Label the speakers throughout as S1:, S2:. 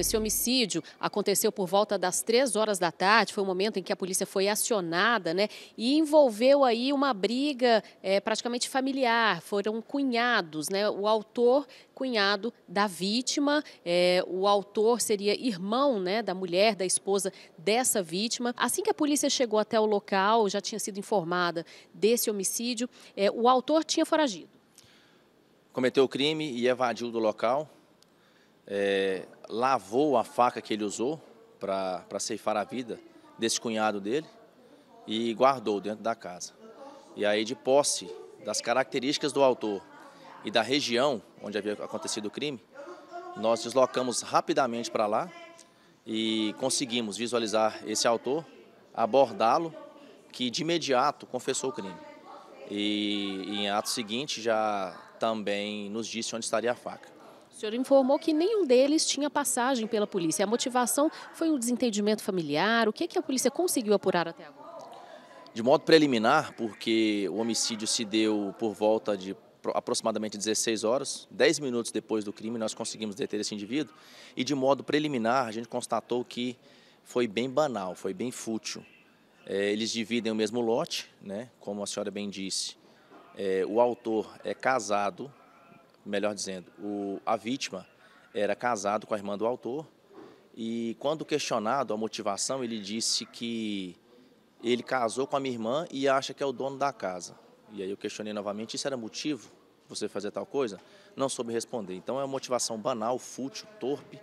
S1: Esse homicídio aconteceu por volta das três horas da tarde, foi o momento em que a polícia foi acionada, né? E envolveu aí uma briga é, praticamente familiar. Foram cunhados, né? O autor, cunhado da vítima, é, o autor seria irmão, né? Da mulher, da esposa dessa vítima. Assim que a polícia chegou até o local, já tinha sido informada desse homicídio, é, o autor tinha foragido.
S2: Cometeu o crime e evadiu do local é, lavou a faca que ele usou para ceifar a vida desse cunhado dele e guardou dentro da casa. E aí, de posse das características do autor e da região onde havia acontecido o crime, nós deslocamos rapidamente para lá e conseguimos visualizar esse autor, abordá-lo, que de imediato confessou o crime. E, e em ato seguinte já também nos disse onde estaria a faca.
S1: O senhor informou que nenhum deles tinha passagem pela polícia. A motivação foi um desentendimento familiar. O que, é que a polícia conseguiu apurar até agora?
S2: De modo preliminar, porque o homicídio se deu por volta de aproximadamente 16 horas, 10 minutos depois do crime, nós conseguimos deter esse indivíduo. E de modo preliminar, a gente constatou que foi bem banal, foi bem fútil. É, eles dividem o mesmo lote, né? como a senhora bem disse. É, o autor é casado melhor dizendo, o, a vítima era casado com a irmã do autor e quando questionado a motivação, ele disse que ele casou com a minha irmã e acha que é o dono da casa. E aí eu questionei novamente, isso era motivo você fazer tal coisa? Não soube responder. Então é uma motivação banal, fútil, torpe,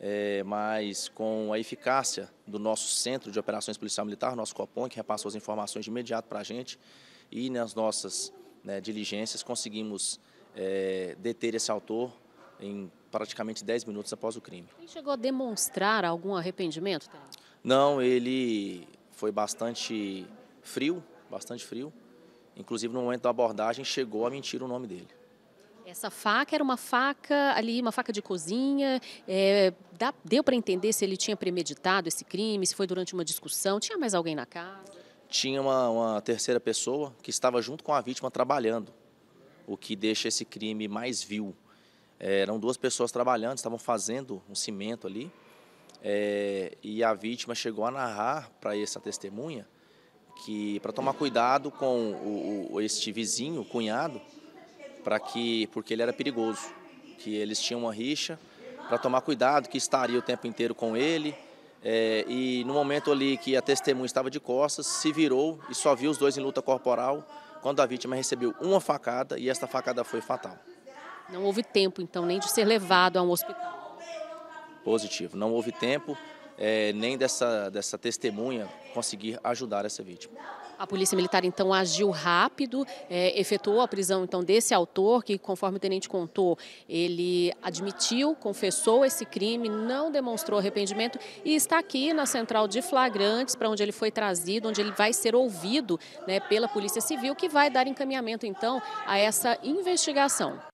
S2: é, mas com a eficácia do nosso Centro de Operações Policial Militar, nosso COPOM, que repassou as informações de imediato para a gente, e nas nossas né, diligências conseguimos é, deter esse autor em praticamente 10 minutos após o crime.
S1: Ele chegou a demonstrar algum arrependimento?
S2: Não, ele foi bastante frio, bastante frio. Inclusive, no momento da abordagem, chegou a mentir o nome dele.
S1: Essa faca era uma faca ali, uma faca de cozinha. É, dá, deu para entender se ele tinha premeditado esse crime, se foi durante uma discussão. Tinha mais alguém na casa?
S2: Tinha uma, uma terceira pessoa que estava junto com a vítima trabalhando o que deixa esse crime mais vil. É, eram duas pessoas trabalhando, estavam fazendo um cimento ali, é, e a vítima chegou a narrar para essa testemunha que para tomar cuidado com o, o, este vizinho, o cunhado, para que porque ele era perigoso, que eles tinham uma rixa, para tomar cuidado que estaria o tempo inteiro com ele. É, e no momento ali que a testemunha estava de costas, se virou e só viu os dois em luta corporal quando a vítima recebeu uma facada e esta facada foi fatal.
S1: Não houve tempo, então, nem de ser levado a um hospital.
S2: Positivo. Não houve tempo é, nem dessa, dessa testemunha conseguir ajudar essa vítima.
S1: A Polícia Militar, então, agiu rápido, é, efetuou a prisão, então, desse autor, que, conforme o tenente contou, ele admitiu, confessou esse crime, não demonstrou arrependimento e está aqui na central de flagrantes, para onde ele foi trazido, onde ele vai ser ouvido né, pela Polícia Civil, que vai dar encaminhamento, então, a essa investigação.